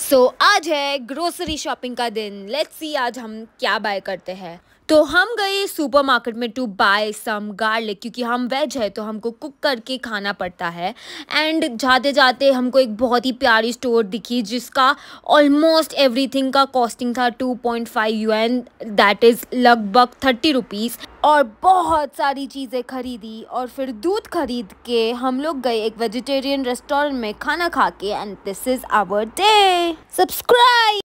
सो so, आज है grocery shopping का दिन लेट्स सी आज हम क्या बाय करते हैं तो हम गए सुपरमार्केट में टू बाय सम गार्लिक क्योंकि हम वेज है तो हमको कुक करके खाना पड़ता है एंड जाते जाते हमको एक बहुत ही प्यारी स्टोर दिखी जिसका ऑलमोस्ट एवरीथिंग का कॉस्टिंग था two point five yuan that is लगभग थर्टी रुपीज़ और बहुत सारी चीज़ें खरीदी और फिर दूध खरीद के हम लोग गए एक वेजिटेरियन रेस्टोरेंट में खाना खा के and this is our day subscribe